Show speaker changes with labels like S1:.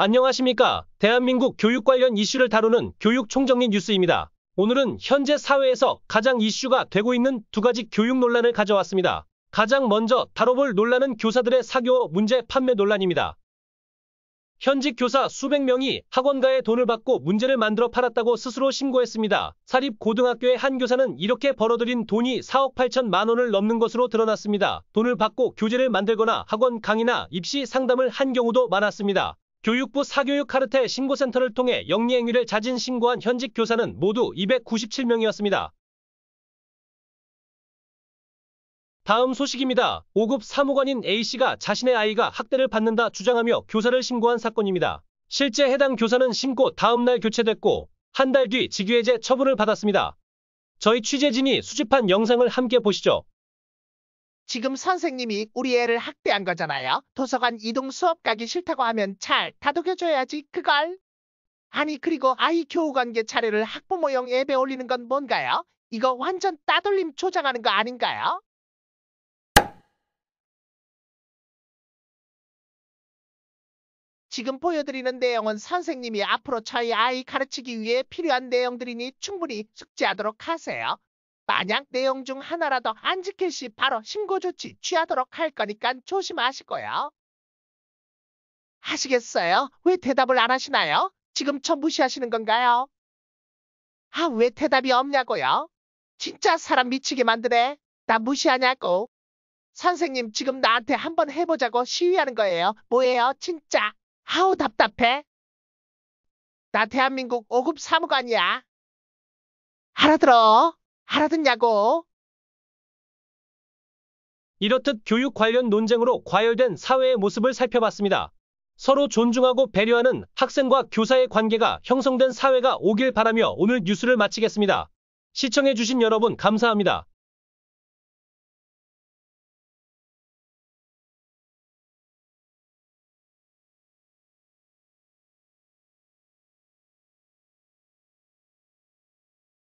S1: 안녕하십니까. 대한민국 교육 관련 이슈를 다루는 교육총정리 뉴스입니다. 오늘은 현재 사회에서 가장 이슈가 되고 있는 두 가지 교육 논란을 가져왔습니다. 가장 먼저 다뤄볼 논란은 교사들의 사교 문제 판매 논란입니다. 현직 교사 수백 명이 학원가에 돈을 받고 문제를 만들어 팔았다고 스스로 신고했습니다. 사립고등학교의 한 교사는 이렇게 벌어들인 돈이 4억 8천만 원을 넘는 것으로 드러났습니다. 돈을 받고 교재를 만들거나 학원 강의나 입시 상담을 한 경우도 많았습니다. 교육부 사교육 카르텔 신고센터를 통해 영리행위를 자진 신고한 현직 교사는 모두 297명이었습니다. 다음 소식입니다. 5급 사무관인 A씨가 자신의 아이가 학대를 받는다 주장하며 교사를 신고한 사건입니다. 실제 해당 교사는 신고 다음날 교체됐고 한 달 뒤 직위해제 처분을 받았습니다. 저희 취재진이 수집한 영상을 함께 보시죠.
S2: 지금 선생님이 우리 애를 학대한 거잖아요. 도서관 이동 수업 가기 싫다고 하면 잘 다독여줘야지 그걸. 아니 그리고 아이 교우관계 차례를 학부모용 앱에 올리는 건 뭔가요? 이거 완전 따돌림 조장하는 거 아닌가요? 지금 보여드리는 내용은 선생님이 앞으로 저희 아이 가르치기 위해 필요한 내용들이니 충분히 숙지하도록 하세요. 만약 내용 중 하나라도 안 지킬 시 바로 신고 조치 취하도록 할 거니까 조심하시고요. 하시겠어요? 왜 대답을 안 하시나요? 지금 저 무시하시는 건가요? 아, 왜 대답이 없냐고요? 진짜 사람 미치게 만드네. 나 무시하냐고. 선생님, 지금 나한테 한번 해보자고 시위하는 거예요. 뭐예요, 진짜. 아우, 답답해. 나 대한민국 5급 사무관이야.
S3: 알아들어. 알아듣냐고.
S1: 이렇듯 교육 관련 논쟁으로 과열된 사회의 모습을 살펴봤습니다. 서로 존중하고 배려하는 학생과 교사의 관계가 형성된 사회가 오길 바라며 오늘 뉴스를 마치겠습니다. 시청해주신 여러분 감사합니다.